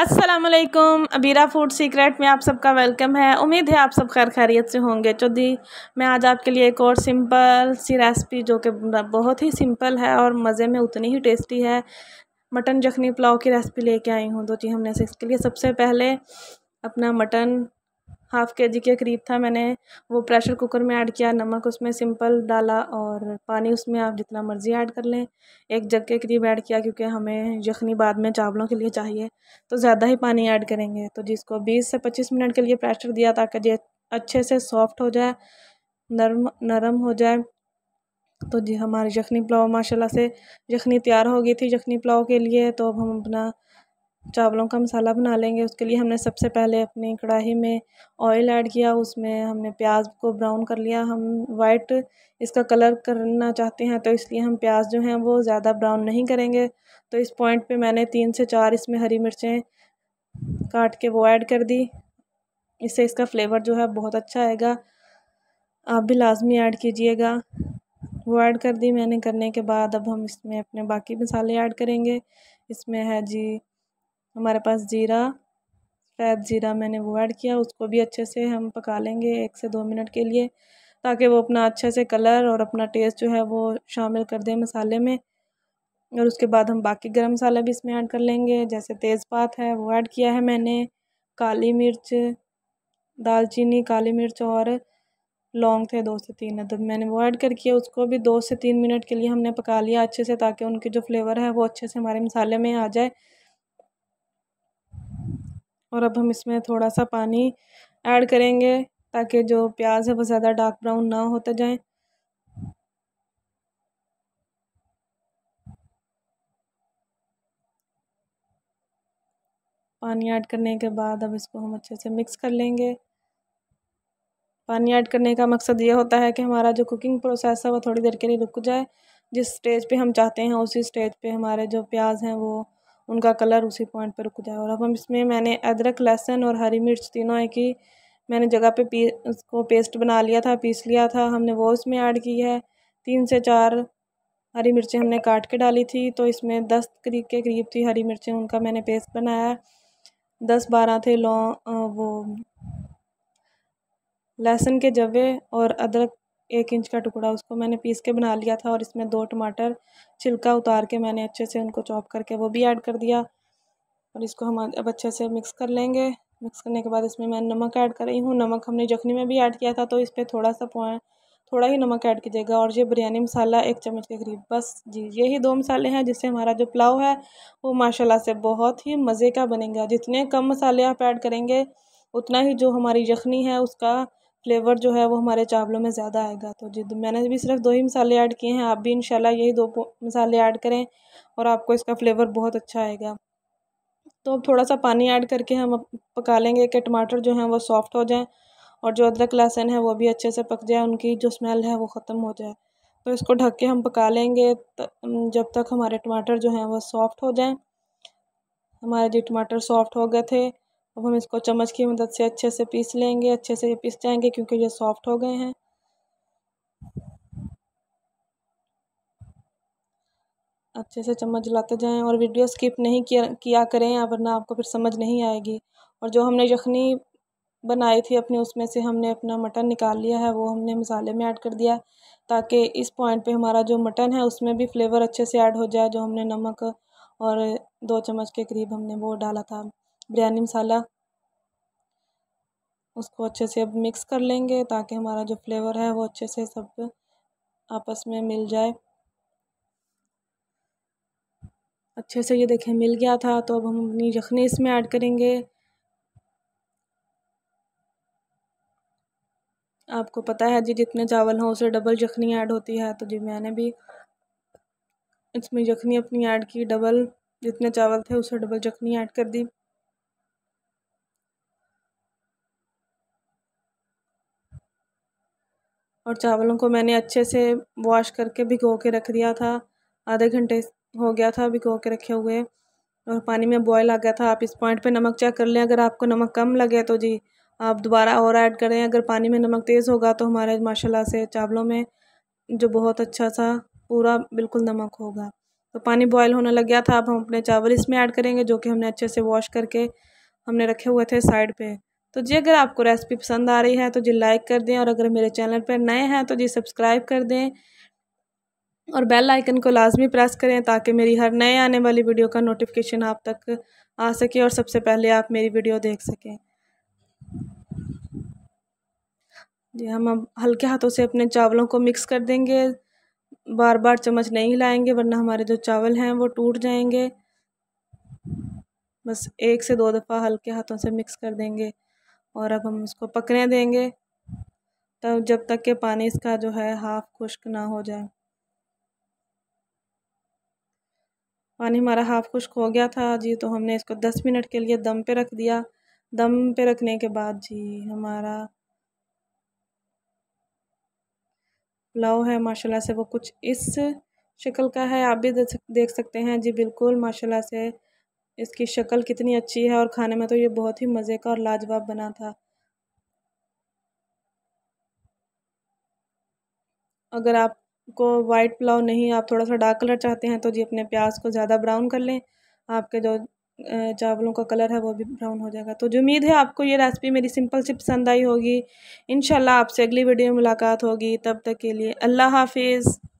असलकुम Abira food secret में आप सबका वेलकम है उम्मीद है आप सब खैर खैरियत से होंगे तो दी मैं आज आपके लिए एक और सिंपल सी रेसिपी जो कि बहुत ही सिंपल है और मज़े में उतनी ही टेस्टी है मटन जखनी पुलाव की रेसिपी लेके आई हूँ तो जी हमने इसके लिए सबसे पहले अपना मटन हाफ़ के जी के करीब था मैंने वो प्रेशर कुकर में ऐड किया नमक उसमें सिंपल डाला और पानी उसमें आप जितना मर्ज़ी ऐड कर लें एक जग के करीब ऐड किया क्योंकि हमें यखनी बाद में चावलों के लिए चाहिए तो ज़्यादा ही पानी ऐड करेंगे तो जिसको बीस से पच्चीस मिनट के लिए प्रेशर दिया ताकि ये अच्छे से सॉफ्ट हो जाए नरम नरम हो जाए तो जी हमारी यखनी पुलाव माशाला से यखनी तैयार हो गई थी यखनी पुलाव के लिए तो अब हम अपना चावलों का मसाला बना लेंगे उसके लिए हमने सबसे पहले अपनी कढ़ाई में ऑयल ऐड किया उसमें हमने प्याज को ब्राउन कर लिया हम वाइट इसका कलर करना चाहते हैं तो इसलिए हम प्याज जो हैं वो ज़्यादा ब्राउन नहीं करेंगे तो इस पॉइंट पे मैंने तीन से चार इसमें हरी मिर्चें काट के वो ऐड कर दी इससे इसका फ्लेवर जो है बहुत अच्छा आएगा आप भी लाजमी ऐड कीजिएगा वो ऐड कर दी मैंने करने के बाद अब हम इसमें अपने बाकी मसाले ऐड करेंगे इसमें है जी हमारे पास ज़ीरा शायद ज़ीरा मैंने वो ऐड किया उसको भी अच्छे से हम पका लेंगे एक से दो मिनट के लिए ताकि वो अपना अच्छे से कलर और अपना टेस्ट जो है वो शामिल कर दें मसाले में और उसके बाद हम बाकी गरम मसाला भी इसमें ऐड कर लेंगे जैसे तेज़पात है वो ऐड किया है मैंने काली मिर्च दालचीनी काली मिर्च और लौंग थे दो से तीन अदद मैंने वो ऐड करके उसको भी दो से तीन मिनट के लिए हमने पका लिया अच्छे से ताकि उनके जो फ्लेवर है वो अच्छे से हमारे मसाले में आ जाए और अब हम इसमें थोड़ा सा पानी ऐड करेंगे ताकि जो प्याज है वो ज़्यादा डार्क ब्राउन ना होता जाए पानी ऐड करने के बाद अब इसको हम अच्छे से मिक्स कर लेंगे पानी ऐड करने का मकसद ये होता है कि हमारा जो कुकिंग प्रोसेस है वो थोड़ी देर के लिए रुक जाए जिस स्टेज पे हम चाहते हैं उसी स्टेज पे हमारे जो प्याज हैं वो उनका कलर उसी पॉइंट पर रुक जाए और अब हम इसमें मैंने अदरक लहसुन और हरी मिर्च तीनों एक ही मैंने जगह पे पी उसको पेस्ट बना लिया था पीस लिया था हमने वो उसमें ऐड की है तीन से चार हरी मिर्चें हमने काट के डाली थी तो इसमें दस करीब के करीब थी हरी मिर्चें उनका मैंने पेस्ट बनाया दस बारह थे लौ वो लहसुन के जवे और अदरक एक इंच का टुकड़ा उसको मैंने पीस के बना लिया था और इसमें दो टमाटर छिलका उतार के मैंने अच्छे से उनको चॉप करके वो भी ऐड कर दिया और इसको हम अब अच्छे से मिक्स कर लेंगे मिक्स करने के बाद इसमें मैं नमक ऐड कर रही हूँ नमक हमने जखनी में भी ऐड किया था तो इस पर थोड़ा सा पॉइंट थोड़ा ही नमक ऐड कीजिएगा और ये बिरयानी मसाला एक चम्मच के करीब बस जी यही दो मसाले हैं जिससे हमारा जो पुलाव है वो माशाल्लाह से बहुत ही मज़े का बनेगा जितने कम मसाले आप ऐड करेंगे उतना ही जो हमारी यखनी है उसका फ्लेवर जो है वो हमारे चावलों में ज़्यादा आएगा तो जी मैंने भी सिर्फ दो ही मसाले ऐड किए हैं आप भी इंशाल्लाह यही दो मसाले ऐड करें और आपको इसका फ्लेवर बहुत अच्छा आएगा तो अब थोड़ा सा पानी ऐड करके हम पका लेंगे कि टमाटर जो हैं वो सॉफ्ट हो जाएं और जो अदरक लहसन है वो भी अच्छे से पक जाए उनकी जो स्मेल है वो ख़त्म हो जाए तो इसको ढक के हम पका लेंगे जब तक हमारे टमाटर जो हैं वो सॉफ्ट हो जाएं हमारे जी टमाटर सॉफ्ट हो गए थे अब हम इसको चम्मच की मदद से अच्छे से पीस लेंगे अच्छे से ये पीस जाएंगे क्योंकि ये सॉफ्ट हो गए हैं अच्छे से चम्मच जलाते जाएं और वीडियो स्किप नहीं किया किया करें वरना आपको फिर समझ नहीं आएगी और जो हमने यखनी बनाई थी अपने उसमें से हमने अपना मटन निकाल लिया है वो हमने मसाले में ऐड कर दिया ताकि इस पॉइंट पे हमारा जो मटन है उसमें भी फ्लेवर अच्छे से ऐड हो जाए जो हमने नमक और दो चम्मच के करीब हमने वो डाला था बिरयानी मसाला उसको अच्छे से अब मिक्स कर लेंगे ताकि हमारा जो फ्लेवर है वो अच्छे से सब आपस में मिल जाए अच्छे से ये देखें मिल गया था तो अब हम अपनी यखनी इसमें ऐड करेंगे आपको पता है जी जितने चावल हों उसे डबल यखनी ऐड होती है तो जी मैंने भी इसमें यखनी अपनी ऐड की डबल जितने चावल थे उसे डबल यखनी ऐड कर दी और चावलों को मैंने अच्छे से वॉश करके भिगो के रख दिया था आधे घंटे हो गया था भिगो के रखे हुए और पानी में बॉयल आ गया था आप इस पॉइंट पे नमक चेक कर लें अगर आपको नमक कम लगे तो जी आप दोबारा और ऐड करें अगर पानी में नमक तेज़ होगा तो हमारे माशाल्लाह से चावलों में जो बहुत अच्छा सा पूरा बिल्कुल नमक होगा तो पानी बॉयल होने लग गया था अब हम अपने चावल इसमें ऐड करेंगे जो कि हमने अच्छे से वॉश करके हमने रखे हुए थे साइड पर तो जी अगर आपको रेसिपी पसंद आ रही है तो जी लाइक कर दें और अगर मेरे चैनल पर नए हैं तो जी सब्सक्राइब कर दें और बेल आइकन को लाजमी प्रेस करें ताकि मेरी हर नए आने वाली वीडियो का नोटिफिकेशन आप तक आ सके और सबसे पहले आप मेरी वीडियो देख सकें जी हम अब हल्के हाथों से अपने चावलों को मिक्स कर देंगे बार बार चम्मच नहीं हिलाएंगे वरना हमारे जो चावल हैं वो टूट जाएंगे बस एक से दो दफ़ा हल्के हाथों से मिक्स कर देंगे और अब हम इसको पकने देंगे तब जब तक के पानी इसका जो है हाफ़ खुश्क ना हो जाए पानी हमारा हाफ़ खुश्क हो गया था जी तो हमने इसको दस मिनट के लिए दम पे रख दिया दम पे रखने के बाद जी हमारा पुलाव है माशाल्लाह से वो कुछ इस शक्ल का है आप भी देख सकते हैं जी बिल्कुल माशाल्लाह से इसकी शक्ल कितनी अच्छी है और खाने में तो ये बहुत ही मज़े का और लाजवाब बना था अगर आपको वाइट पुलाव नहीं आप थोड़ा सा डार्क कलर चाहते हैं तो जी अपने प्याज को ज़्यादा ब्राउन कर लें आपके जो चावलों का कलर है वो भी ब्राउन हो जाएगा तो जो उम्मीद है आपको ये रेसिपी मेरी सिंपल सी पसंद आई होगी इन आपसे अगली वीडियो में मुलाकात होगी तब तक के लिए अल्लाह हाफिज़